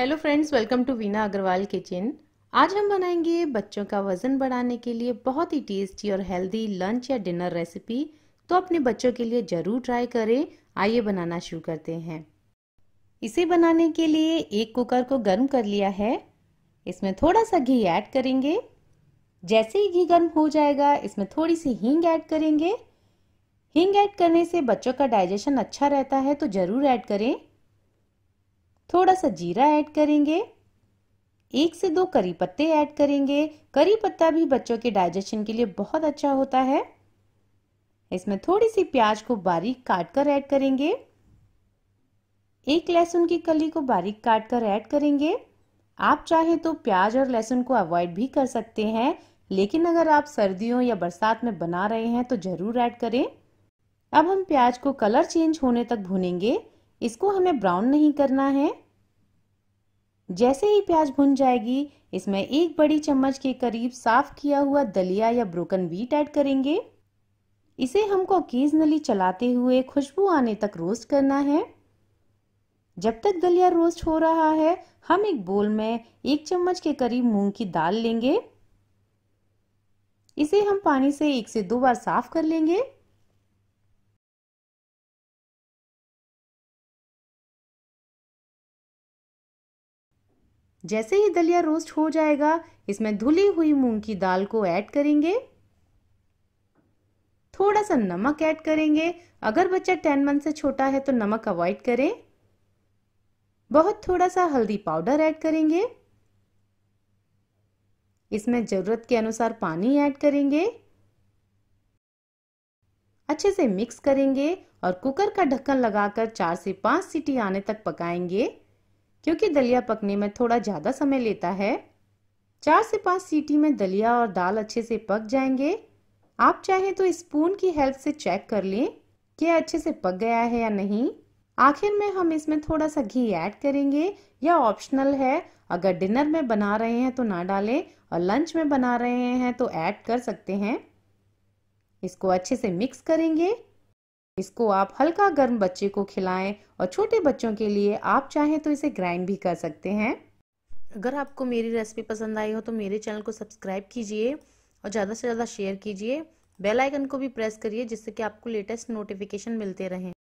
hello friends welcome to Veena Agarwal kitchen आज हम बनाएंगे बच्चों का वज़न बढ़ाने के लिए बहुत ही टेस्टी और हेल्दी लंच या डिनर रेसिपी तो अपने बच्चों के लिए ज़रूर ट्राई करें आइए बनाना शुरू करते हैं इसे बनाने के लिए एक कुकर को गर्म कर लिया है इसमें थोड़ा सा घी ऐड करेंगे जैसे ही घी गर्म हो जाएगा इसमें थोड़ी सी हींग ऐड करेंगे हींग ऐड करने से बच्चों का डाइजेशन अच्छा रहता है तो ज़रूर ऐड करें थोड़ा सा जीरा ऐड करेंगे एक से दो करी पत्ते ऐड करेंगे करी पत्ता भी बच्चों के डाइजेशन के लिए बहुत अच्छा होता है इसमें थोड़ी सी प्याज को बारीक काट कर ऐड करेंगे एक लहसुन की कली को बारीक काट कर ऐड करेंगे आप चाहे तो प्याज और लहसुन को अवॉइड भी कर सकते हैं लेकिन अगर आप सर्दियों या बरसात में बना रहे हैं तो ज़रूर ऐड करें अब हम प्याज को कलर चेंज होने तक भूनेंगे इसको हमें ब्राउन नहीं करना है जैसे ही प्याज भुन जाएगी इसमें एक बड़ी चम्मच के करीब साफ किया हुआ दलिया या ब्रोकन वीट ऐड करेंगे इसे हमको ओकेजनली चलाते हुए खुशबू आने तक रोस्ट करना है जब तक दलिया रोस्ट हो रहा है हम एक बोल में एक चम्मच के करीब मूंग की दाल लेंगे इसे हम पानी से एक से दो बार साफ कर लेंगे जैसे ही दलिया रोस्ट हो जाएगा इसमें धुली हुई मूंग की दाल को ऐड करेंगे थोड़ा सा नमक ऐड करेंगे अगर बच्चा टेन मंथ से छोटा है तो नमक अवॉइड करें बहुत थोड़ा सा हल्दी पाउडर ऐड करेंगे इसमें ज़रूरत के अनुसार पानी ऐड करेंगे अच्छे से मिक्स करेंगे और कुकर का ढक्कन लगाकर चार से पांच सीटी आने तक पकाएंगे क्योंकि दलिया पकने में थोड़ा ज़्यादा समय लेता है चार से पांच सीटी में दलिया और दाल अच्छे से पक जाएंगे आप चाहें तो स्पून की हेल्प से चेक कर लें कि अच्छे से पक गया है या नहीं आखिर में हम इसमें थोड़ा सा घी ऐड करेंगे या ऑप्शनल है अगर डिनर में बना रहे हैं तो ना डालें और लंच में बना रहे हैं तो ऐड कर सकते हैं इसको अच्छे से मिक्स करेंगे इसको आप हल्का गर्म बच्चे को खिलाएं और छोटे बच्चों के लिए आप चाहें तो इसे ग्राइंड भी कर सकते हैं अगर आपको मेरी रेसिपी पसंद आई हो तो मेरे चैनल को सब्सक्राइब कीजिए और ज़्यादा से ज़्यादा शेयर कीजिए बेल आइकन को भी प्रेस करिए जिससे कि आपको लेटेस्ट नोटिफिकेशन मिलते रहें